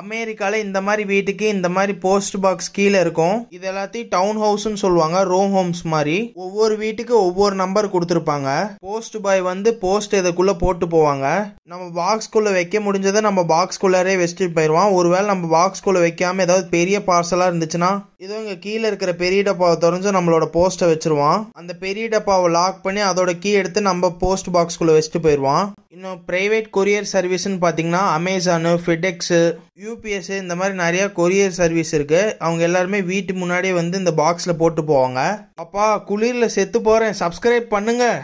அமெரிக்காவில் இந்த மாதிரி வீட்டுக்கு இந்த மாதிரி போஸ்ட் பாக்ஸ் கீழே இருக்கும் இது எல்லாத்தையும் டவுன் ஹவுஸ் சொல்லுவாங்க ரோம் ஹோம்ஸ் மாதிரி ஒவ்வொரு வீட்டுக்கு ஒவ்வொரு நம்பர் கொடுத்துருப்பாங்க போஸ்ட் பாய் வந்து போஸ்ட் இதுக்குள்ளே போட்டு போவாங்க நம்ம பாக்ஸ்குள்ளே வைக்க முடிஞ்சதை நம்ம குள்ளாரே வச்சுட்டு போயிடுவோம் ஒருவேளை நம்ம பாக்ஸ்குள்ளே வைக்காமல் ஏதாவது பெரிய பார்சலாக இருந்துச்சுன்னா இதோ இங்கே கீழே இருக்கிற பெரிய டப்பாவை தொடர்ந்து நம்மளோட போஸ்ட்டை வச்சிருவான் அந்த பெரிய டப்பாவை லாக் பண்ணி அதோட கீ எடுத்து நம்ம போஸ்ட் பாக்ஸ்குள்ளே வச்சுட்டு போயிடுவான் இன்னும் ப்ரைவேட் கொரியர் சர்வீஸ்ன்னு பார்த்தீங்கன்னா அமேசானு ஃபிடெக்ஸு யூபிஎஸ்ஏ இந்த மாதிரி நிறையா கொரியர் சர்வீஸ் இருக்குது அவங்க எல்லாருமே வீட்டு முன்னாடியே வந்து இந்த பாக்ஸில் போட்டு போவாங்க அப்பா குளிரில் செத்து போகிறேன் சப்ஸ்கிரைப் பண்ணுங்கள்